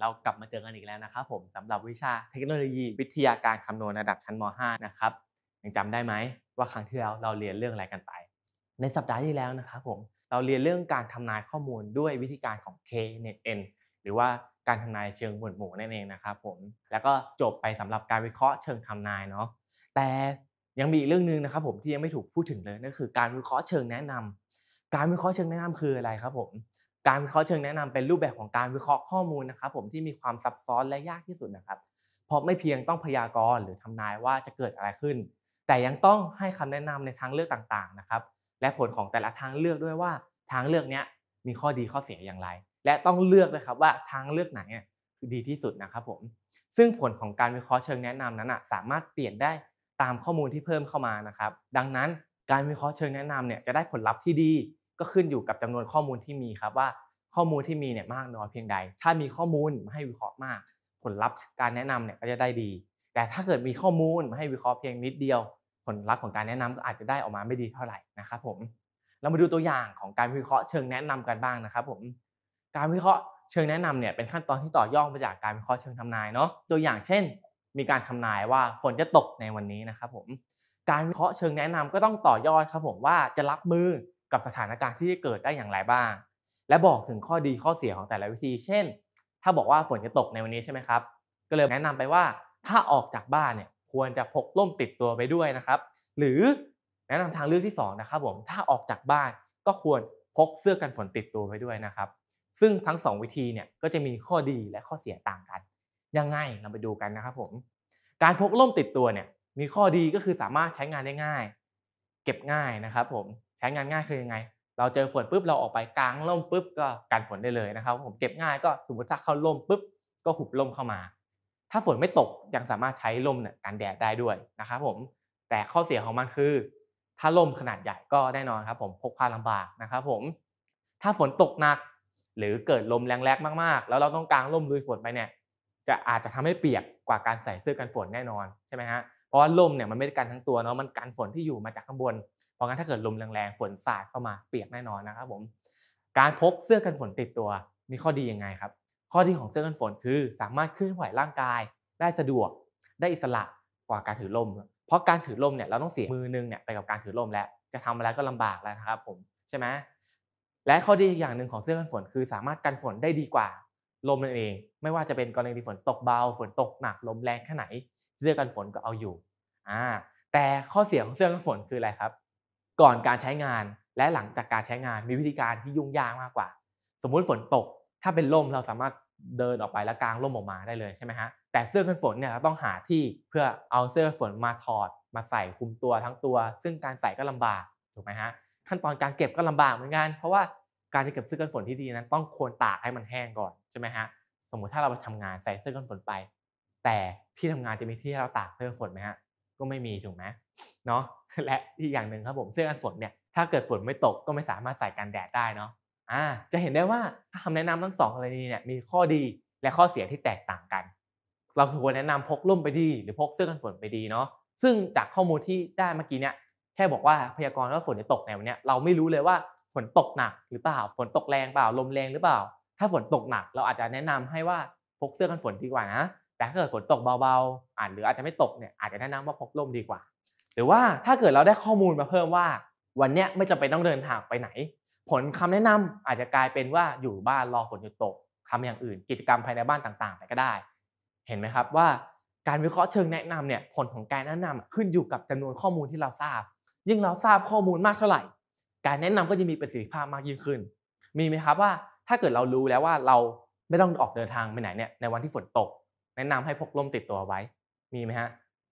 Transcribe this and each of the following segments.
เรากลับมาเจอกันอีกแล้วนะครับผมสำหรับวิชาเทคโนโลยี วิทยาการคำนวณระดับชั้นม .5 นะครับยังจำได้ไหมว่าครั้งที่แล้วเราเรียนเรื่องอะไรกันไป ในสัปดาห์ที่แล้วนะครับผมเราเรียนเรื่องการทำนายข้อมูลด้วยวิธีการของ KNN หรือว่าการทำนายเชิงหมวดหมู่นั่นเองนะครับผมแล้วก็จบไปสำหรับการวิเคราะห์เชิงทำนายเนาะแต่ยังมีอีกเรื่องนึงนะครับ ผมที่ยังไม่ถูกพูดถึงเลยนั่นคือ การวิเคราะห์เชิงแนะนำ การวิเคราะห์เชิงแนะนำคืออะไรครับผมการวิเคราะห์เชิงแนะนำ เป็นรูปแบบของการวิเคราะห์ข้อมูลนะครับผมที่มีความซับซ้อนและยากที่สุดนะครับเพราะไม่เพียงต้องพยากรณ์หรือทำนายว่าจะเกิดอะไรขึ้น แต่ยังต้องให้คำแนะนำในทางเลือกต่างๆนะครับและผลของแต่ละทางเลือกด้วยว่าทางเลือกนี้มีข้อดีข้อเสียอย่างไร และต้องเลือกนะครับว่าทางเลือกไหนคือดีที่สุดนะครับผมซึ่งผลของการวิเคราะห์เชิงแนะนำนั้นสามารถเปลี่ยนได้ตามข้อมูลที่เพิ่มเข้ามานะครับ ดังนั้นการวิเคราะห์เชิงแนะนำเนี่ยจะได้ผลลัพธ์ที่ดีก็ขึ้นอยู่กับจำนวนข้อมูลที่มีครับว่าข้อมูลที่มีเนี่ยมากน้อยเพียงใด ถ้ามีข้อมูลมาให้วิเคราะห์มาก ผลลัพธ์การแนะนำเนี่ยก็จะได้ดี แต่ถ้าเกิดมีข้อมูลมาให้วิเคราะห์เพียงนิดเดียว ผลลัพธ์ของการแนะนำก็อาจจะได้ออกมาไม่ดีเท่าไหร่นะครับผมเรามาดูตัวอย่างของการวิเคราะห์เชิงแนะนำกันบ้างนะครับผมการวิเคราะห์เชิงแนะนำเนี่ย เป็นขั้นตอนที่ต่อยอดมาจากการวิเคราะห์เชิงทำนายเนาะตัวอย่างเช่น มีการทำนายว่าฝนจะตกในวันนี้นะครับผม การวิเคราะห์เชิงแนะนำก็ต้องต่อยอดครับ ผมว่าจะรับมือกับสถานการณ์ที่จะเกิดได้อย่างไรบ้าง และบอกถึงข้อดีข้อเสียของแต่ละวิธี เช่น ถ้าบอกว่าฝนจะตกในวันนี้ใช่ไหมครับ ก็เลยแนะนำไปว่า ถ้าออกจากบ้านเนี่ย ควรจะพกล่มติดตัวไปด้วยนะครับ หรือแนะนำทางเลือกที่2นะครับผม ถ้าออกจากบ้านก็ควรพกเสื้อกันฝนติดตัวไปด้วยนะครับ ซึ่งทั้ง2วิธีเนี่ยก็จะมีข้อดีและข้อเสียต่างกัน ยังไงเราไปดูกันนะครับผม การพกล่มติดตัวเนี่ย มีข้อดีก็คือสามารถใช้งานได้ง่าย เก็บง่ายนะครับ ผมใช้งานง่ายคือยังไง เราเจอฝนปุ๊บเราออกไปกลางร่มปุ๊บก็กันฝนได้เลยนะครับผมเก็บง่ายก็สมมติถ้าเข้าล่มปุ๊บก็หุบล่มเข้ามา ถ้าฝนไม่ตกยังสามารถใช้ร่มเนี่ยกันแดดได้ด้วยนะครับผมแต่ข้อเสียของมันคือ ถ้าล่มขนาดใหญ่ก็แน่นอนครับ ผมพกพาลำบากนะครับผม ถ้าฝนตกหนักหรือเกิดลมแรงแรงมากๆแล้วเราต้องกางร่มลุยฝนไปเนี่ย จะอาจจะทำให้เปียกกว่าการใส่เสื้อกันฝนแน่นอนใช่ไหมฮะเพราะว่าร่มเนี่ยมันไม่ได้กันทั้งตัวเนาะมันกันฝนที่อยู่มาจากข้างบนเพราะงั้นถ้าเกิดลมแรงๆ ฝนสาดเข้ามาเปียกแน่นอนนะครับผม การพกเสื้อกันฝนติดตัวมีข้อดียังไงครับ ข้อดีของเสื้อกันฝนคือ สามารถเคลื่อนไหวร่างกายได้สะดวกได้อิสระกว่าการถือลม เพราะการถือลมเนี่ยเราต้องเสียมือนึงเนี่ยไปกับการถือลมแล้วจะทำอะไรก็ลำบากแล้วนะครับผมใช่ไหมและข้อดีอย่างหนึ่งของเสื้อกันฝนคือสามารถกันฝนได้ดีกว่าลมนั่นเอง ไม่ว่าจะเป็นกรณีฝนตกเบาฝนตกหนักลมแรงแค่ไหนเสื้อกันฝนก็เอาอยู่อ่าแต่ข้อเสียของเสื้อกันฝนคืออะไรครับก่อนการใช้งานและหลังจากการใช้งานมีวิธีการที่ยุ่งยากมากกว่า สมมุติฝนตกถ้าเป็นร่มเราสามารถเดินออกไปแล้วกางร่มออกมาได้เลยใช่ไหมฮะแต่เสื้อกันฝนเนี่ยเราต้องหาที่เพื่อเอาเสื้อฝนมาถอด มาใส่คุมตัวทั้งตัว ซึ่งการใส่ก็ลำบากถูกไหมฮะขั้นตอนการเก็บก็ลำบากเหมือนกันเพราะว่าการจะเก็บเสื้อกันฝนที่ดีนั้นต้องควรตากให้มันแห้งก่อนใช่ไหมฮะสมมุติถ้าเราไปทำงานใส่เสื้อกันฝนไป แต่ที่ทำงานจะมีที่ให้เราตากเสื้อฝนไหมฮะก็ไม่มีถูกไหมเนาะและอีกอย่างหนึ่งครับผมเสื้อกันฝนเนี่ยถ้าเกิดฝนไม่ตกก็ไม่สามารถใส่กันแดดได้เนาะอ่าจะเห็นได้ว่าค้าแนะนำทั้งสองกรณีเนี่ยมีข้อดีและข้อเสียที่แตกต่างกัน เราควรแนะนำพกร่มไปดีหรือพกเสื้อกันฝนไปดีเนาะซึ่งจากข้อมูลที่ได้เมื่อกี้เนี่ย แค่บอกว่าพยากรณ์ว่าฝนจะตกในวันนี้เราไม่รู้เลยว่าฝนตกหนักหรือเปล่าฝนตกแรงเปล่าลมแรงหรือเปล่า ถ้าฝนตกหนัก เราอาจจะแนะนำให้ว่าพกเสื้อกันฝนดีกว่านะแต่ถ้าเกิดฝนตกเบาๆอ่านหรืออาจจะไม่ตกเนี่ยอาจจะแนะนำว่าพกร่มดีกว่ารือว่าถ้าเกิดเราได้ข้อมูลมาเพิ่มว่า วันนี้ไม่จำเป็นต้องเดินทางไปไหน ผลคำแนะนำอาจจะกลายเป็นว่าอยู่บ้านรอฝนหยุดตกทำอย่างอื่น กิจกรรมภายในบ้านต่างๆไปก็ได้ เห็นไหมครับว่าการวิเคราะห์เชิงแนะนำเนี่ย ผลของการแนะนำขึ้นอยู่กับจำนวนข้อมูลที่เราทราบยิ่งเราทราบข้อมูลมากเท่าไหร่ การแนะนำก็จะมีประสิทธิภาพมากยิ่งขึ้น มีไหมครับว่าถ้าเกิดเรารู้แล้วว่าเราไม่ต้องออกเดินทางไปไหนเนี่ยในวันที่ฝนตก แนะนำให้พกร่มติดตัวไว้มีไหมฮะ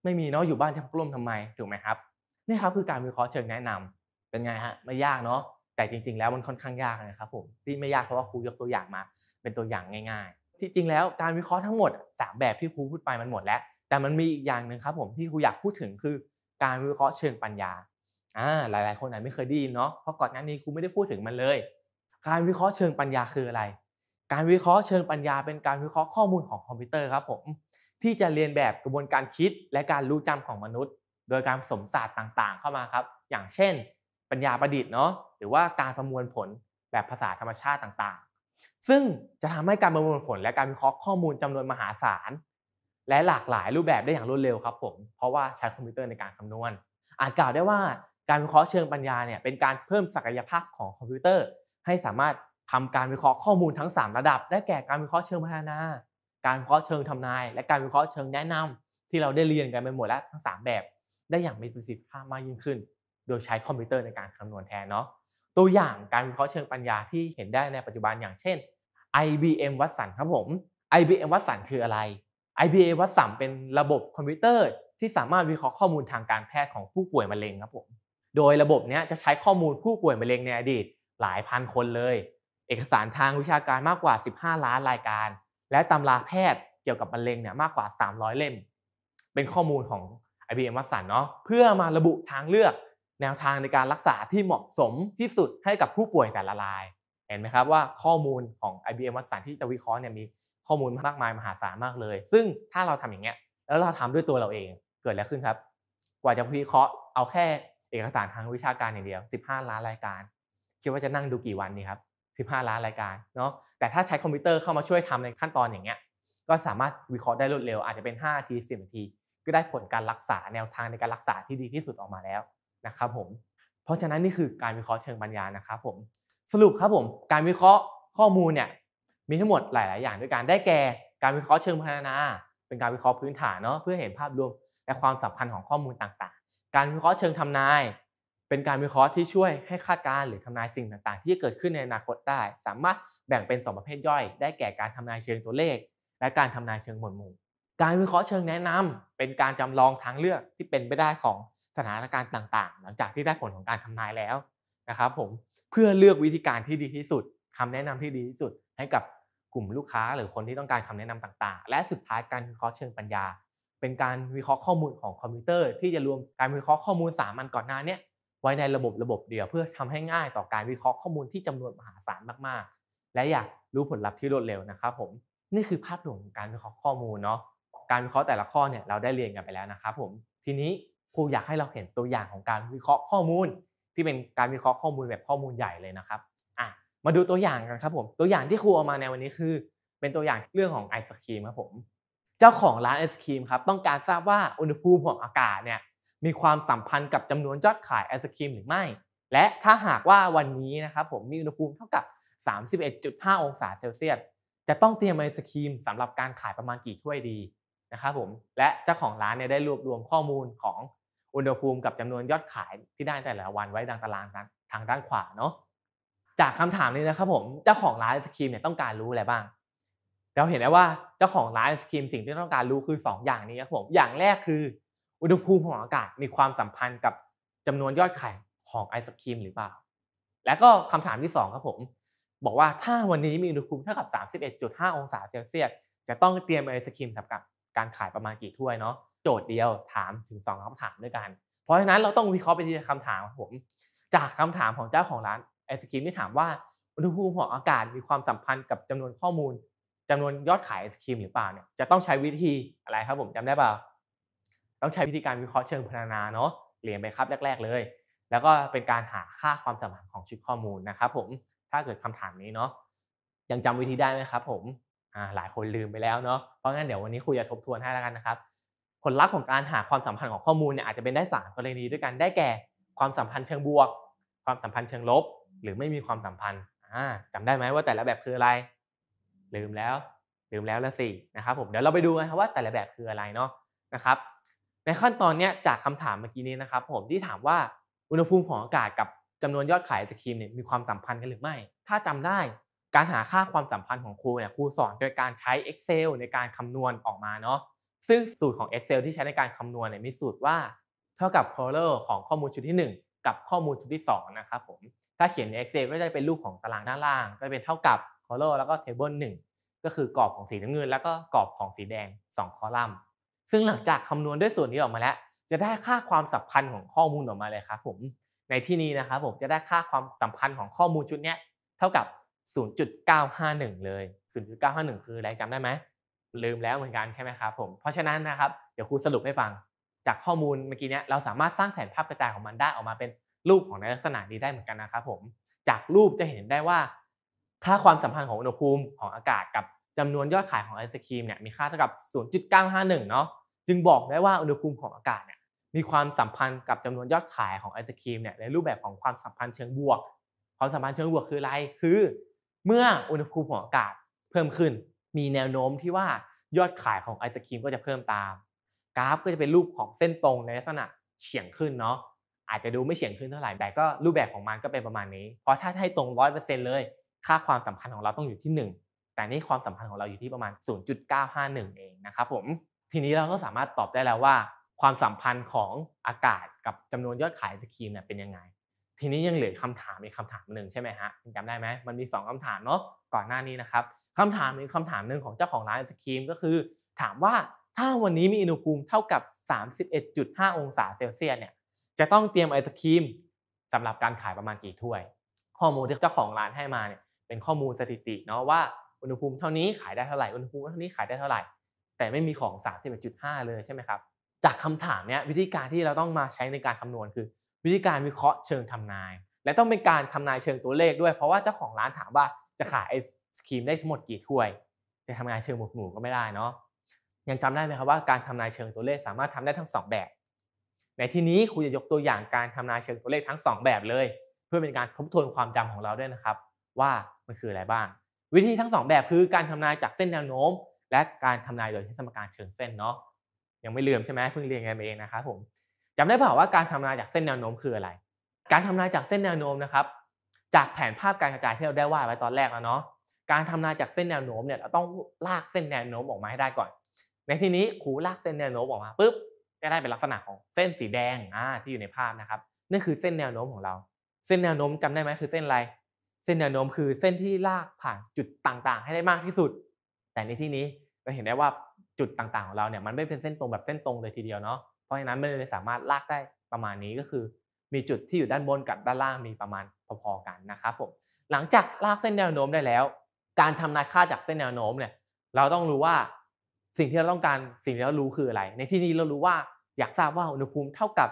ไม่มีเนาะอยู่บ้านจะพักร่มทำไมถูกไหมครับนี่ครับคือการวิเคราะห์เชิงแนะนำเป็นไงฮะไม่ยากเนาะแต่จริง ๆแล้วมันค่อนข้างยากนะครับ ผมที่ไม่ยากเพราะว่าครูยกตัวอย่างมา เป็นตัวอย่างง่าย ๆ ที่จริงแล้วการวิเคราะห์ทั้งหมด3แบบที่ครูพูดไปมันหมดแล้ว แต่มันมีอีกอย่างหนึ่งครับ ผมที่ครูอยากพูดถึงคือ การวิเคราะห์เชิงปัญญาอ่าหลายๆ คนอาจไม่เคยได้ยินเนาะเพราะก่อนหน้านี้ครูไม่ได้พูดถึงมันเลย การวิเคราะห์เชิงปัญญาคืออะไร การวิเคราะห์เชิงปัญญาเป็นการวิเคราะห์ข้อมูลของคอมพิวเตอร์ครับผมที่จะเรียนแบบกระบวนการคิดและการรู้จำของมนุษย์ โดยการผสมศาสตร์ต่างๆ เข้ามาครับ อย่างเช่น ปัญญาประดิษฐ์เนาะ หรือว่าการประมวลผลแบบภาษาธรรมชาติต่างๆ ซึ่งจะทำให้การประมวลผลและการวิเคราะห์ข้อมูลจำนวนมหาศาลและหลากหลายรูปแบบได้อย่างรวดเร็วครับผม เพราะว่าใช้คอมพิวเตอร์ในการคำนวณ อาจกล่าวได้ว่า การวิเคราะห์เชิงปัญญาเนี่ยเป็นการเพิ่มศักยภาพของคอมพิวเตอร์ ให้สามารถทำการวิเคราะห์ข้อมูลทั้ง 3 ระดับ ได้แก่การวิเคราะห์เชิงพัฒนาการวิเคราะห์เชิงทำนาย และการวิเคราะห์เชิงแนะนำ ที่เราได้เรียนกันไปหมดแล้วทั้ง 3 แบบ ได้อย่างมีประสิทธิภาพมากยิ่งขึ้น โดยใช้คอมพิวเตอร์ในการคำนวณแทนเนาะตัวอย่างการวิเคราะห์เชิงปัญญาที่เห็นได้ในปัจจุบันอย่างเช่น IBM Watson ครับผม IBM Watson คืออะไร IBM Watson เป็นระบบคอมพิวเตอร์ที่สามารถวิเคราะห์ข้อมูลทางการแพทย์ของผู้ป่วยมะเร็งครับผมโดยระบบนี้จะใช้ข้อมูลผู้ป่วยมะเร็งในอดีตหลายพันคนเลย เอกสารทางวิชาการมากกว่า 15 ล้านรายการและตำราแพทย์เกี่ยวกับมะเร็งเนี่ยมากกว่า 300 เล่ม เป็นข้อมูลของ IBM Watson เนาะ เพื่อมาระบุทางเลือกแนวทางในการรักษาที่เหมาะสมที่สุดให้กับผู้ป่วยแต่ละราย เห็นไหมครับว่าข้อมูลของ IBM Watson ที่จะวิเคราะห์เนี่ยมีข้อมูลมากมายมหาศาลมากเลย ซึ่งถ้าเราทำอย่างเงี้ย แล้วเราทำด้วยตัวเราเอง เกิดอะไรขึ้นครับ กว่าจะวิเคราะห์เอาแค่เอกสารทางวิชาการอย่างเดียว 15 ล้านรายการ คิดว่าจะนั่งดูกี่วันนี่ครับ15ล้านรายการเนาะ แต่ถ้าใช้คอมพิวเตอร์เข้ามาช่วยทำในขั้นตอนอย่างเงี้ย ก็สามารถวิเคราะห์ได้รวดเร็ว อาจจะเป็น5นาที10นาที ก็ได้ผลการรักษาแนวทางในการรักษาที่ดีที่สุดออกมาแล้วนะครับผม เพราะฉะนั้นนี่คือการวิเคราะห์เชิงปัญญานะครับผม สรุปครับผม การวิเคราะห์ข้อมูลเนี่ยมีทั้งหมดหลาย ๆ อย่างด้วยกัน ได้แก่ การวิเคราะห์เชิงพัฒนา เป็นการวิเคราะห์พื้นฐานเนาะ เพื่อเห็นภาพรวม และความสัมพันธ์ของข้อมูลต่าง ๆ การวิเคราะห์เชิงทำนายเป็นการวิเคราะห์ที่ช่วยให้คาดการณ์หรือทำนายสิ่งต่างๆ ที่จะเกิดขึ้นในอนาคตได้ สามารถแบ่งเป็น2ประเภทย่อย ได้แก่การทำนายเชิงตัวเลข และการทำนายเชิงหมวดหมู่การวิเคราะห์เชิงแนะนำเป็นการจำลองทางเลือกที่เป็นไปได้ของสถานการณ์ต่างๆ หลังจากที่ได้ผลของการทำนายแล้วนะครับผมเพื่อเลือกวิธีการที่ดีที่สุดคำแนะนำที่ดีที่สุดให้กับกลุ่มลูกค้าหรือคนที่ต้องการคำแนะนำต่างๆ และสุดท้ายการวิเคราะห์เชิงปัญญา เป็นการวิเคราะห์ข้อมูลของคอมพิวเตอร์ที่จะรวมการวิเคราะห์ข้อมูลสามันก่อนหน้านี้ไว้ในระบบระบบเดียวเพื่อทำให้ง่ายต่อการวิเคราะห์ข้อมูลที่จำนวนมหาศาลมาก ๆ และอยากรู้ผลลัพธ์ที่รวดเร็วนะครับผมนี่คือภาพรวมของการวิเคราะห์ข้อมูลเนาะการวิเคราะห์แต่ละข้อเนี่ยเราได้เรียนกันไปแล้วนะครับผมทีนี้ครูอยากให้เราเห็นตัวอย่างของการวิเคราะห์ข้อมูล ที่เป็นการวิเคราะห์ข้อมูลแบบข้อมูลใหญ่เลยนะครับอ่ะมาดูตัวอย่างกันครับผมตัวอย่างที่ครูเอามาในวันนี้คือ เป็นตัวอย่างเรื่องของไอศครีมครับผมเจ้าของร้านไอศครีมครับต้องการทราบว่าอุณหภูมิของอากาศเนี่ยมีความสัมพันธ์กับจำนวนยอดขายไอศครีมหรือไม่ และถ้าหากว่าวันนี้นะครับผมมีอุณหภูมิเท่ากับ 31.5 องศาเซลเซียส จะต้องเตรียมไอศครีมสำหรับการขายประมาณกี่ถ้วยดีนะครับผม และเจ้าของร้านเนี่ยได้รวบรวมข้อมูลของ อุณหภูมิกับจำนวนยอดขายที่ได้แต่ละวันไว้ดังตาราง ทางด้านขวาเนาะ จากคำถามนี้นะครับผมเจ้าของร้านไอศครีมเนี่ยต้องการรู้อะไรบ้าง เราเห็นได้ว่าเจ้าของร้านไอศครีมสิ่งที่ต้องการรู้คือ 2 อย่างนี้ครับผม อย่างแรกคืออุณหภูมิของอากาศมีความสัมพันธ์กับจำนวนยอดขายของไอศครีมหรือเปล่า และก็คำถามที่ 2 ครับผมบอกว่าถ้าวันนี้มีอุณหภูมิเท่ากับ 31.5 องศาเซลเซียสจะต้องเตรียมไอศครีมสำหรับการขายประมาณกี่ถ้วยเนาะโจทย์เดียวถามถึง2คำถามด้วยกันเพราะฉะนั้นเราต้องวิเคราะห์ไปทีละคำถามครับผมจากคำถามของเจ้าของร้านไอศครีมที่ถามว่าอุณหภูมิของอากาศมีความสัมพันธ์กับจำนวนข้อมูล จำนวนยอดขายไอศครีมหรือเปล่าเนี่ยจะต้องใช้วิธีอะไรครับผมจำได้เปล่าต้องใช้วิธีการวิเคราะห์เชิงพรรณนาเนาะเรียนไปครับแรกๆ เลย แล้วก็เป็นการหาค่าความสมานของชุดข้อมูลนะครับผม ถ้าเกิดคำถามนี้เนาะ ยังจำวิธีได้ไหมครับ ผมหลายคนลืมไปแล้วเนาะ เพราะงั้นเดี๋ยววันนี้ครูจะทบทวนให้แล้วกันนะครับ ผลลัพธ์ของการหาความสัมพันธ์ของข้อมูลเนี่ยอาจจะเป็นได้3กรณีด้วยกัน ได้แก่ ความสัมพันธ์เชิงบวก ความสัมพันธ์เชิงลบ หรือไม่มีความสัมพันธ์จำได้ไหมว่าแต่ละแบบคืออะไร ลืมแล้ว ลืมแล้วละสี่นะครับผม เดี๋ยวเราไปดูกันครับว่าแต่ละแบบคืออะไรเนาะนะครับในขั้นตอนนี้จากคำถามเมื่อกี้นี้นะครับผมที่ถามว่าอุณหภูมิของอากาศกับจำนวนยอดขายไอศครีมเนี่ยมีความสัมพันธ์กันหรือไม่ถ้าจำได้การหาค่าความสัมพันธ์ของครูเนี่ยครูสอนโดยการใช้ Excel ในการคำนวณออกมาเนาะซึ่งสูตรของ Excel ที่ใช้ในการคำนวณเนี่ยมีสูตรว่า เท่ากับ color ของข้อมูลชุดที่ 1 กับข้อมูลชุดที่2นะครับผมถ้าเขียนใน Excel ก็จะเป็นรูปของตารางด้านล่าง ก็เป็นเท่ากับ color แล้วก็ table 1ก็คือกรอบของสีน้ำเงิน แล้วก็กรอบของสีแดง 2 คอลัมน์ซึ่งหลังจากคำนวณด้วยส่วนนี้ออกมาแล้ว จะได้ค่าความสัมพันธ์ของข้อมูลออกมาเลยครับผม ในที่นี้นะครับผมจะได้ค่าความสัมพันธ์ของข้อมูลชุดนี้เท่ากับ 0.951 เลย 0.951 คืออะไรจำได้ไหมลืมแล้วเหมือนกันใช่ไหมครับผมเพราะฉะนั้นนะครับเดี๋ยวครูสรุปให้ฟังจากข้อมูลเมื่อกี้เนี้ยเราสามารถสร้างแผนภาพกระจายของมันได้ออกมาเป็นรูปของในลักษณะนี้ได้เหมือนกันนะครับผม จากรูปจะเห็นได้ว่าค่าความสัมพันธ์ของอุณหภูมิของอากาศกับจำนวนยอดขายของไอศครีมเนี่ยมีค่าเท่ากับ 0.951 เนาะจึงบอกได้ว่าอุณหภูมิของอากาศเนี่ยมีความสัมพันธ์กับจำนวนยอดขายของไอศครีมเนี่ยในรูปแบบของความสัมพันธ์เชิงบวก ความสัมพันธ์เชิงบวกคืออะไรคือ เมื่ออุณหภูมิของอากาศเพิ่มขึ้น มีแนวโน้มที่ว่ายอดขายของไอศครีมก็จะเพิ่มตามกราฟก็จะเป็นรูปของเส้นตรงในลักษณะเฉียงขึ้นเนาะอาจจะดูไม่เฉียงขึ้นเท่าไหร่แต่ก็รูปแบบของมันก็เป็นประมาณนี้ เพราะถ้าให้ตรงร้อยเปอร์เซ็นต์เลย ค่าความสัมพันธ์ของเราต้องอยู่ที่หนึ่งแต่นี่ความสัมพันธ์ของเราอยู่ที่ประมาณ 0.951 เองนะครับผม ทีนี้เราก็สามารถตอบได้แล้วว่า ความสัมพันธ์ของอากาศกับจำนวนยอดขายไอศครีมเนี่ยเป็นยังไง ทีนี้ยังเหลือคำถามอีกคาถามหนึ่งใช่ไหมฮะจำได้ไหมมันมี2คำถามเนาะ ก่อนหน้านี้นะครับคำถามอีกคำถามหนึ่งของเจ้าของร้านไอศครีมก็คือ ถามว่าถ้าวันนี้มีอุณหภูมิเท่ากับ 31.5 องศาเซลเซียสเนี่ย จะต้องเตรียมไอศครีมสำหรับการขายประมาณกี่ถ้วย ข้อมูลที่เจ้าของร้านให้มาเนี่ยเป็นข้อมูลสถิติเนาะว่าอุณหภูมิเท่านี้ขายได้เท่าไหร่อุณหภูมิเท่านี้ขายได้เท่าไหร่ แต่ไม่มีของ31.5เลยใช่ไหมครับจากคำถามเนี้ยวิธีการที่เราต้องมาใช้ในการคำนวณคือ วิธีการวิเคราะห์เชิงทำนาย และต้องเป็นการทำนายเชิงตัวเลขด้วย เพราะว่าเจ้าของร้านถามว่าจะขายไอศครีมได้ทั้งหมดกี่ถ้วยจะทำงานเชิงหมวดหมู่ก็ไม่ได้เนาะยังจำได้ไหมครับว่า การทำนายเชิงตัวเลขสามารถทำได้ทั้ง 2 แบบในที่นี้ครูจะยกตัวอย่างการทำนายเชิงตัวเลขทั้ง 2 แบบเลย เพื่อเป็นการทบทวนความจำของเราด้วยนะครับ ว่ามันคืออะไรบ้างวิธีทั้ง 2 แบบคือการทำนายจากเส้นแนวโน้ม และการทำนายโดยใช้สมการเชิงเส้นเนาะยังไม่ลืมใช่ไหมเพิ่งเรียนกันเองนะครับผมจำได้เปล่าว่าการทำนายจากเส้นแนวโน้มคืออะไร การทำนายจากเส้นแนวโน้มนะครับจากแผนภาพการกระจายที่เราได้วาดไว้ตอนแรกแล้วเนาะการทำนายจากเส้นแนวโน้มเนี่ยเราต้องลากเส้นแนวโน้มออกมาให้ได้ก่อนในที่นี้ครูลากเส้นแนวโน้มออกมาปุ๊บก็ได้เป็นลักษณะของเส้นสีแดงอ่าที่อยู่ในภาพนะครับนั่นคือเส้นแนวโน้มของเรา เส้นแนวโน้ม จำได้ไหมคือเส้นอะไรเส้นแนวโน้มคือเส้นที่ลากผ่านจุดต่างๆให้ได้มากที่สุด แต่ในที่นี้เราเห็นได้ว่าจุดต่างๆของเราเนี่ยมันไม่เป็นเส้นตรงแบบเส้นตรงเลยทีเดียวเนาะเพราะฉะนั้นมันเลยสามารถลากได้ประมาณนี้ก็คือ มีจุดที่อยู่ด้านบนกับด้านล่างมีประมาณพอๆกันนะครับผมหลังจากลากเส้นแนวโน้มได้แล้ว การทำนายค่าจากเส้นแนวโน้มเนี่ยเราต้องรู้ว่าสิ่งที่เราต้องการสิ่งที่เรารู้คืออะไร ในที่นี้เรารู้ว่าอยากทราบว่าอุณหภูมิเท่ากับ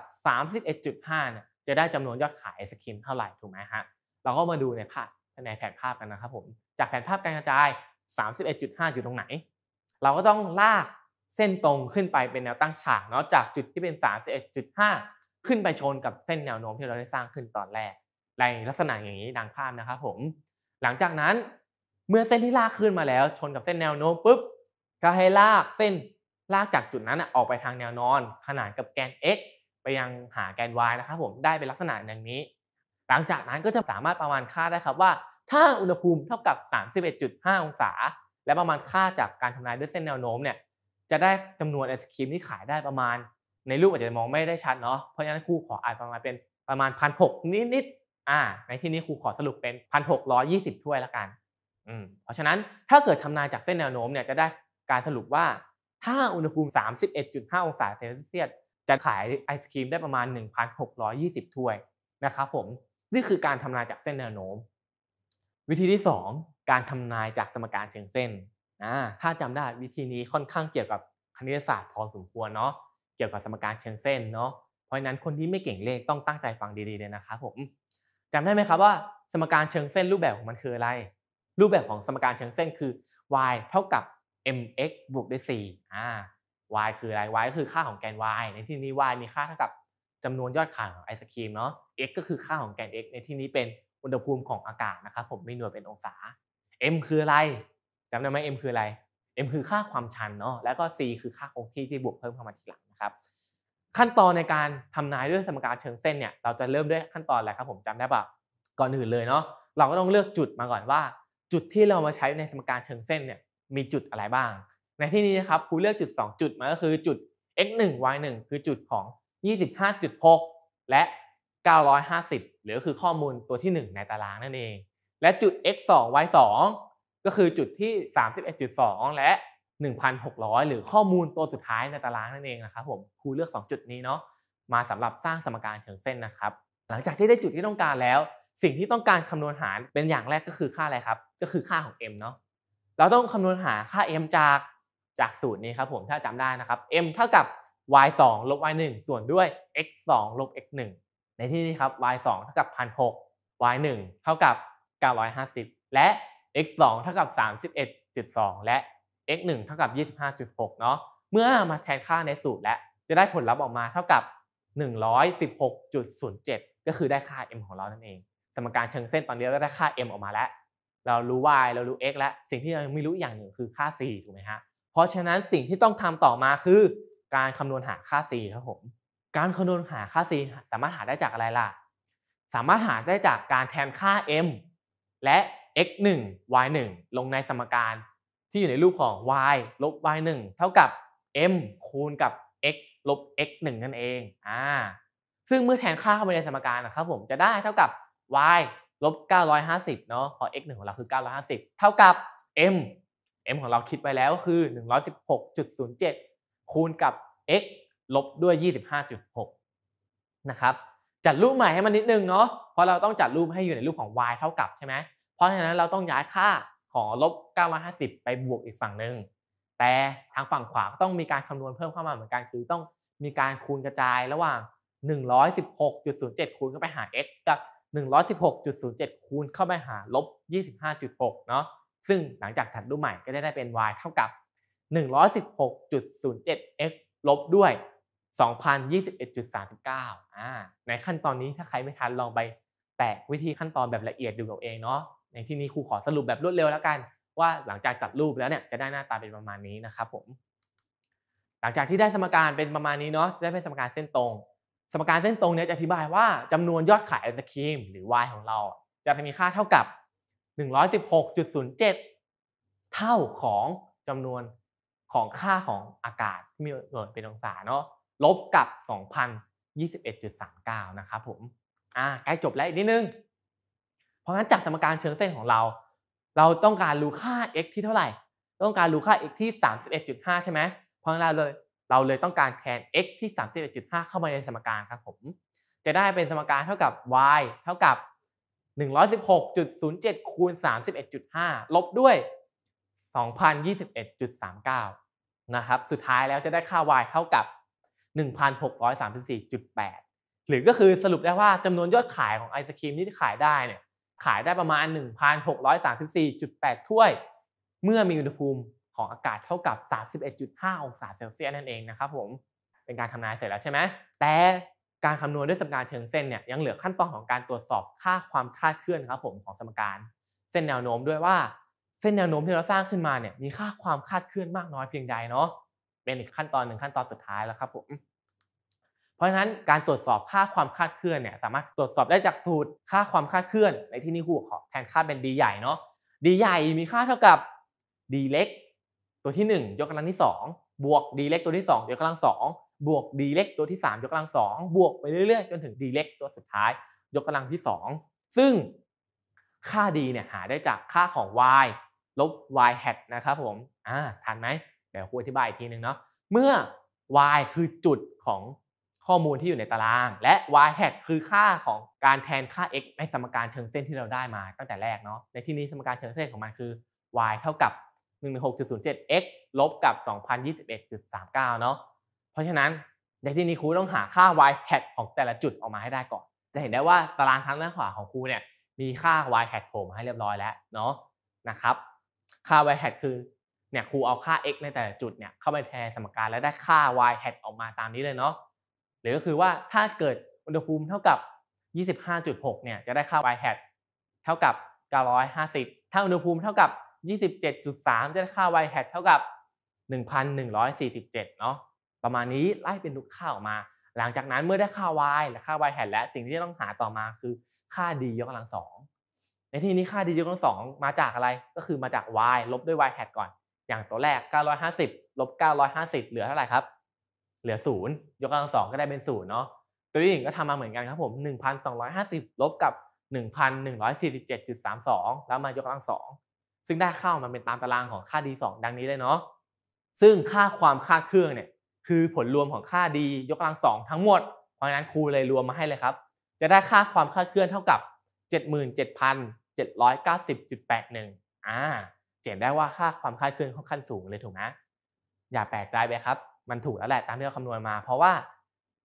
31.5เนี่ยจะได้จำนวนยอดขายไอศครีมเท่าไหร่ถูกไหมฮะเราก็มาดูในภาพในแผนภาพกันนะครับผมจากแผนภาพการกระจาย 31.5 อยู่ตรงไหน เราก็ต้องลากเส้นตรงขึ้นไปเป็นแนวตั้งฉากเนาะจากจุดที่เป็น 31.5 ขึ้นไปชนกับเส้นแนวโน้ม ที่เราได้สร้างขึ้นตอนแรกในลักษณะอย่างนี้ดังภาพนะครับผมหลังจากนั้น เมื่อเส้นที่ลากขึ้นมาแล้ว ชนกับเส้นแนวโน้มปุ๊บก็ให้ลากเส้นลากจากจุดนั้นออกไปทางแนวนอน ขนานกับแกน x ไปยังหาแกน y นะครับผมได้เป็นลักษณะอย่างนี้หลังจากนั้นก็จะสามารถประมาณค่าได้ครับว่า ถ้าอุณหภูมิเท่ากับ 31.5 องศา และประมาณค่าจากการทำนายด้วยเส้นแนวโน้มเนี่ย จะได้จำนวนไอศครีมที่ขายได้ประมาณในรูปอาจจะมองไม่ได้ชัดเนาะเพราะฉะนั้นครูขออาจประมาณเป็นประมาณพันหกนิดๆอ่า ในที่นี้ครูขอสรุปเป็นพันหกร้อยี่สิบถ้วยละกัน อืม เพราะฉะนั้นถ้าเกิดทำนายจากเส้นแนวโน้มเนี่ยจะได้การสรุปว่า ถ้าอุณหภูมิ 31.5 องศาเซลเซียสจะขายไอศครีมได้ประมาณ1,620ถ้วยนะครับผมนี่คือการทำนายจากเส้นแนวโน้มวิธีที่ 2 การทำนายจากสมการเชิงเส้น่าถ้าจำได้วิธีนี้ค่อนข้างเกี่ยวกับคณิตศาสตร์พอสมควรเนาะเกี่ยวกับสมการเชิงเส้นเนาะเพราะฉะนั้นคนที่ไม่เก่งเลขต้องตั้งใจฟังดี ๆเลยนะครับผมจำได้ไหมครับว่า สมการเชิงเส้นรูปแบบของมันคืออะไร รูปแบบของสมการเชิงเส้นคือ y เท่ากับ mx บวกด้วย4อ่า y คืออะไร y ก็คือค่าของแกน y ในที่นี้ y มีค่าเท่ากับจำนวนยอดขายของไอศครีมเนาะ x ก็คือค่าของแกน x ในที่นี้เป็นอุณหภูมิของอากาศนะครับผมม่หน่วยเป็นองศา m คืออะไรจำได้ไหม m คืออะไร m คือค่าความชันเนาะแล้วก็ c คือค่าคงที่ที่บวกเพิ่มเข้ามาทีหลังนะครับขั้นตอนในการทำนายด้วยสมการเชิงเส้นเนี่ยเราจะเริ่มด้วยขั้นตอนอะไรครับผมจำได้ปะก่อนอื่นเลยเนาะเราก็ต้องเลือกจุดมาก่อนว่า จุดที่เรามาใช้ในสมการเชิงเส้นเนี่ยมีจุดอะไรบ้าง ในที่นี้นะครับครูเลือกจุด 2 จุดมาก็คือจุด x 1 y 1คือจุดของ25.6 และ 950 หรือคือข้อมูลตัวที่ 1 ในตารางนั่นเอง และจุด x 2 y 2ก็คือจุดที่31.2และ 1,600 หรือข้อมูลตัวสุดท้ายในตารางนั่นเองนะครับผมครูเลือก 2 จุดนี้เนาะมาสำหรับสร้างสมการเชิงเส้นนะครับหลังจากที่ได้จุดที่ต้องการแล้ว สิ่งที่ต้องการคำนวณหารเป็นอย่างแรกก็คือค่าอะไรครับ ก็คือค่าของ m เนาะเราต้องคำนวณหาค่า m จากจากสูตรนี้ครับผมถ้าจำได้นะครับ m เท่ากับ y 2ลบ y 1ส่วนด้วย x 2ลบ x 1ในที่นี้ครับ y 2เท่ากับ1,600 y 1เท่ากับ 950 และ x 2เท่ากับ31.2และ x 1เท่ากับ 25.6เนาะ เมื่อมาแทนค่าในสูตรและจะได้ผลลัพธ์ออกมาเท่ากับ 116.07 ก็คือได้ค่า m ของเรานั่นเอง สมการเชิงเส้นตอนนี้ เราได้ค่า m ออกมาแล้ว เรารู้ y เรารู้ x แล้ว สิ่งที่เรายังไม่รู้อย่างหนึ่งคือค่า c ถูกไหมฮะ เพราะฉะนั้นสิ่งที่ต้องทำต่อมาคือการคำนวณหาค่า c ครับผม การคำนวณหาค่า c สามารถหาได้จากอะไรล่ะ สามารถหาได้จากการแทนค่า m และ x 1 y 1ลงในสมการที่อยู่ในรูปของ y ลบ y 1เท่ากับ m คูณกับ x ลบ x 1นั่นเองอ่าซึ่งเมื่อแทนค่าเข้าไปในสมการนะครับผม จะได้เท่ากับ y ลบ 950 เนาะเพราะ x 1ของเราคือ 950 เท่ากับ m m ของเราคิดไปแล้วคือ 116.07คูณกับ x ลบด้วย 25.6นะครับจัดรูปใหม่ให้มันนิดนึงเนาะเพราะเราต้องจัดรูปให้อยู่ในรูปของ y เท่ากับใช่ไหมเพราะฉะนั้นเราต้องย้ายค่าของลบ950 ไปบวกอีกฝั่งหนึ่งแต่ทางฝั่งขวาก็ต้องมีการคำนวณเพิ่มเข้ามาเหมือนกันคือต้องมีการคูณกระจายระหว่าง116.07คูณเข้าไปหา x กับ116.07คูณเข้าไปหาลบ25.6เนาะซึ่งหลังจากถัดรูปใหม่ก็จะได้เป็น y เท่ากับ 116.07x ลบด้วย 2021.39อ่า ในขั้นตอนนี้ถ้าใครไม่ทันลองไปแปะวิธีขั้นตอนแบบละเอียดดูเอาเองเนาะ ในที่นี้ครูขอสรุปแบบรวดเร็วแล้วกัน ว่าหลังจากจัดรูปแล้วเนี่ยจะได้หน้าตาเป็นประมาณนี้นะครับผม หลังจากที่ได้สมการเป็นประมาณนี้เนาะจะได้เป็นสมการเส้นตรง สมการเส้นตรงเนี่ยจะอธิบายว่าจำนวนยอดขายไอศครีมหรือ y ของเราจะมีค่าเท่ากับ 116.07 เท่าของจำนวนของค่าของอากาศที่มีหน่วยเป็นองศาเนาะลบกับ2021.39 นะครับผมอ่าใกล้จบแล้วอีกนิดนึง เพราะงั้นจากสมการเชิงเส้นของเรา เราต้องการรู้ค่า x ที่เท่าไหร่ ต้องการรู้ค่า x ที่ 31.5 ใช่ไหมเพราะงั้นเราเลย เราเลยต้องการแทน x ที่ 31.5 เข้ามาในสมการครับผม จะได้เป็นสมการเท่ากับ y เท่ากับ116.07คูณ31.5 ลบด้วย 2021.39นะครับสุดท้ายแล้วจะได้ค่า y เท่ากับ 1,634.8 หรือก็คือสรุปได้ว่าจำนวนยอดขายของไอศครีมที่ขายได้เนี่ยขายได้ประมาณ 1,634.8 ถ้วย เมื่อมีอุณหภูมิของอากาศเท่ากับ 31.5 องศาเซลเซียสนั่นเองนะครับผมเป็นการทำนายเสร็จแล้วใช่ไหมแต่การคำนวณด้วยสมการเชิงเส้นเนี่ยยังเหลือขั้นตอนของการตรวจสอบค่าความคลาดเคลื่อนครับผมของสมการเส้นแนวโน้มด้วยว่าเส้นแนวโน้มที่เราสร้างขึ้นมาเนี่ยมีค่าความคาดเคลื่อนมากน้อยเพียงใดเนาะเป็นอีกขั้นตอนหนึ่งขั้นตอนสุดท้ายแล้วครับผมเพราะฉะนั้นการตรวจสอบค่าความคาดเคลื่อนเนี่ยสามารถตรวจสอบได้จากสูตรค่าความคาดเคลื่อน ในที่นี้คัวขอแทนค่าเป็นดีใหญ่เนาะดีใหญ่มีค่าเท่ากับดีเล็กตัวที่ 1 ยกกำลังที่2บวกดีเล็กตัวที่ 2 ยกกำลัง2บวกดีเล็กตัวที่ 3 ยกกำลัง2บวกไปเรื่อยๆจนถึงดีเล็กตัวสุดท้าย ยกกำลังที่ 2 ซึ่งค่าดีเนี่ยหาได้จากค่าของ y ลบ y hat นะครับผม อ่า ทันไหม เดี๋ยวครูอธิบายอีกทีนึงเนาะ เมื่อ y คือจุดของข้อมูลที่อยู่ในตาราง และ y hat คือค่าของการแทนค่า x ในสมการเชิงเส้นที่เราได้มาตั้งแต่แรกเนาะ ในที่นี้สมการเชิงเส้นของมันคือ y เท่ากับ116.07 x ลบกับ2021.39เนาะ เพราะฉะนั้นในที่นี้ครูต้องหาค่า y hat ของแต่ละจุดออกมาให้ได้ก่อน จะเห็นได้ว่าตารางทางด้านขวาของครูเนี่ย มีค่า y hat โผล่มาให้เรียบร้อยแล้ว เนาะ นะครับค่า y hat คือเนี่ยครูเอาค่า x ในแต่จุดเนี่ยเข้าไปแทนสมการแล้วได้ค่า y hat ออกมาตามนี้เลยเนาะหรือก็คือว่าถ้าเกิดอุณหภูมิเท่ากับ 25.6 เนี่ยจะได้ค่า y hat เท่ากับ950ถ้าอุณหภูมิเท่ากับ 27.3 จะได้ค่า y hat เท่ากับ 1,147เนาะประมาณนี้ไล่เป็นทุกค่าออกมา หลังจากนั้นเมื่อได้ค่า y และค่า y hat และสิ่งที่ต้องหาต่อมาคือค่า d ยกกำลังสองในที่นี้ค่าดเจิตอลสองมาจากอะไร ก็คือมาจาก y ลบด้วย y แฮทก่อน อย่างตัวแรก 950ลบ950 เหลือเท่าไหร่ครับ เหลือ 0 ยกกำลังสองก็ได้เป็น 0 เนาะตัวที่หนงก็ทำมาเหมือนกันครับผม 1,250ลบกับ 1,147.32 แล้วมายกกำลังสองซึ่งได้เข้ามาเป็นตามตารางของค่า d 2ดังนี้เลยเนาะซึ่งค่าความคาดเครื่องเนี่ย คือผลรวมของค่า d ยกกำลังสองทั้งหมดเพราะฉะนั้นครูเลยรวมมาให้เลยครับ จะได้ค่าความคาดเคลื่อนเท่ากับ77,000 790.81อ่าเห็นได้ว่าค่าความคาดเคลื่อนค่อนข้างสูงเลยถูกไหมอย่าแปลกใจไปครับ มันถูกแล้วแหละตามที่เราคำนวณมา เพราะว่า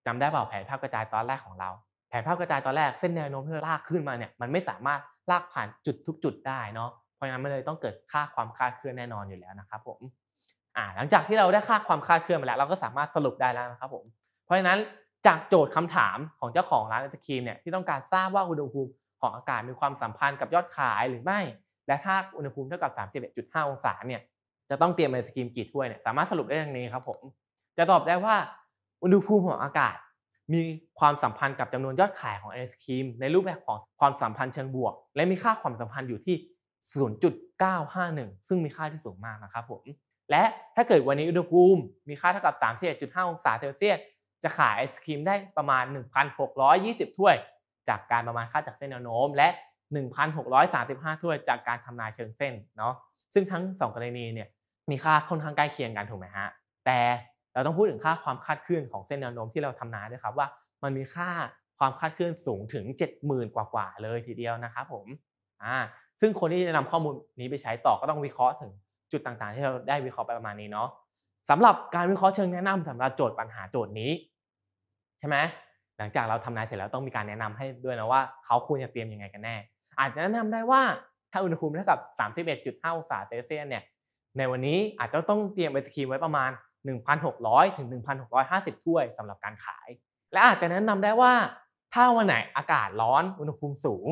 จำได้เปล่าแผนภาพกระจายตอนแรกของเรา แผนภาพกระจายตอนแรกเส้นแนวโน้มที่ลากขึ้นมาเนี่ย มันไม่สามารถลากผ่านจุดทุกจุดได้เนาะ เพราะงั้นมันเลยต้องเกิดค่าความคาดเคลื่อนแน่นอนอยู่แล้วนะครับผม อ่า หลังจากที่เราได้ค่าความคาดเคลื่อนมาแล้วเราก็สามารถสรุปได้แล้วนะครับผม เพราะฉะนั้นจากโจทย์คำถามของเจ้าของร้านไอศครีมเนี่ยที่ต้องการทราบว่าอุณหภูมิของอากาศมีความสัมพันธ์กับยอดขายหรือไม่ และถ้าอุณหภูมิเท่ากับ31.5องศาเนี่ยจะต้องเตรียมไอศครีมกี่ถ้วยเนี่ยสามารถสรุปได้ดังนี้ครับผมจะตอบได้ว่าอุณหภูมิของอากาศ มีความสัมพันธ์กับจำนวนยอดขายของไอศครีมในรูปแบบของความสัมพันธ์เชิงบวก และมีค่าความสัมพันธ์อยู่ที่ 0.951 ซึ่งมีค่าที่สูงมากนะครับผมและถ้าเกิดวันนี้อุณหภูมิมีค่าเท่ากับ 31.5องศาเซลเซียสจะขายไอศครีมได้ประมาณ 1,620 ถ้วยจากการประมาณค่าจากเส้นแนวโน้มและ1,635ถ้วยจากการทำนายเชิงเส้นเนาะซึ่งทั้ง 2 กรณีเนี่ย มีค่าค่อนข้างใกล้เคียงกันถูกไหมฮะแต่เราต้องพูดถึงค่าความคาดเคลื่อนของเส้นแนวโน้มที่เราทำนายด้วยครับ ว่ามันมีค่าความคาดเคลื่อนสูงถึง70,000กว่าๆเลยทีเดียวนะครับผมอ่าซึ่งคนที่จะนำข้อมูลนี้ไปใช้ต่อก็ต้องวิเคราะห์ถึงจุดต่างๆ ที่เราได้วิเคราะห์ไปประมาณนี้เนาะสำหรับการวิเคราะห์เชิงแนะนำ สำหรับโจทย์ปัญหาโจทย์นี้ ใช่ไหมหลังจากเราทำนายเสร็จแล้วต้องมีการแนะนำให้ด้วยนะว่า เขาควรจะเตรียมยังไงกันแน่ อาจจะแนะนำได้ว่าถ้าอุณหภูมิเท่ากับ 31.5 องศาเซลเซียสเนี่ยในวันนี้อาจจะต้องเตรียมไอศครีมไว้ประมาณ 1,600 ถึง 1,650 ถ้วยสำหรับการขาย และอาจจะแนะนำได้ว่าถ้าวันไหนอากาศร้อนอุณหภูมิสูง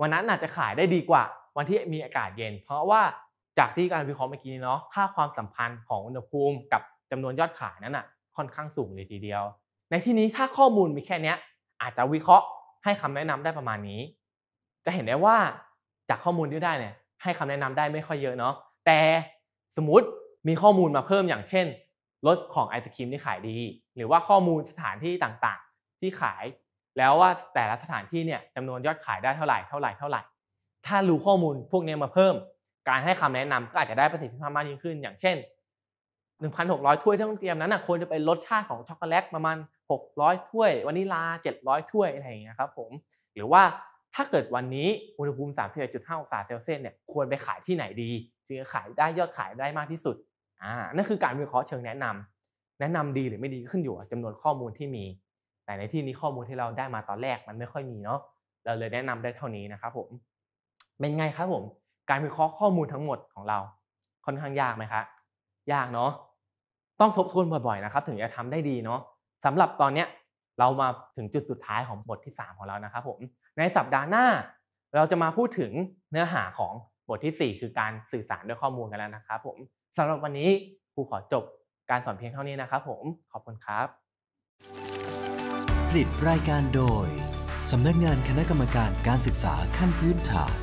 วันนั้นอาจจะขายได้ดีกว่าวันที่มีอากาศเย็น เพราะว่าจากที่การวิเคราะห์เมื่อกี้เนาะค่าความสัมพันธ์ของอุณหภูมิกับจำนวนยอดขายนั้นอ่ะค่อนข้างสูงเลยทีเดียวในที่นี้ถ้าข้อมูลมีแค่นี้อาจจะวิเคราะห์ให้คำแนะนำได้ประมาณนี้ จะเห็นได้ว่าจากข้อมูลที่ได้เนี่ย ให้คำแนะนำได้ไม่ค่อยเยอะเนาะแต่สมมติมีข้อมูลมาเพิ่มอย่างเช่นรถของไอศครีมที่ขายดี หรือว่าข้อมูลสถานที่ต่างๆ ที่ขาย แล้วว่าแต่ละสถานที่เนี่ยจำนวนยอดขายได้เท่าไหร่เท่าไหร่เท่าไหร่ถ้ารู้ข้อมูลพวกนี้มาเพิ่ม การให้คำแนะนำก็อาจจะได้ประสิทธิภาพมากยิ่งขึ้นอย่างเช่น1,600ถ้วยที่ต้องเตรียมนั้นนะควรจะเป็นรสชาติของช็อกโกแลตประมาณ600 ถ้วยวานิลา700ถ้วยอะไรอย่างเงี้ยครับ ผมหรือว่าถ้าเกิดวันนี้อุณหภูมิ3บ5องศาเซลเซียสเนี่ยควรไปขายที่ไหนดีจึงจะขายได้ยอดขายได้มากที่สุดอ่านั่นคือการวิเคราะห์เชิงแนะนำ แนะนำดีหรือไม่ดีขึ้นอยู่กับจำนวนข้อมูลที่มี แต่ในที่นี้ข้อมูลที่เราได้มาตอนแรกมันไม่ค่อยมีเนาะเราเลยแนะนำได้เท่านี้นะครับผม เป็นไงครับผม การวิเคราะห์ข้อมูลทั้งหมดของเรา ค่อนข้างยากไหมครับยากเนาะต้องทบทวนบ่อยๆนะครับ ถึงจะทำได้ดีเนาะสำหรับตอนนี้เรามาถึงจุดสุดท้ายของบทที่ 3 ของเรานะครับผมในสัปดาห์หน้า เราจะมาพูดถึงเนื้อหาของบทที่ 4 คือการสื่อสารด้วยข้อมูลกันแล้วนะครับผมสำหรับวันนี้ ครูขอจบการสอนเพียงเท่านี้นะครับผมขอบคุณครับ ผลิตรายการโดยสำนักงานคณะกรรมการการศึกษาขั้นพื้นฐาน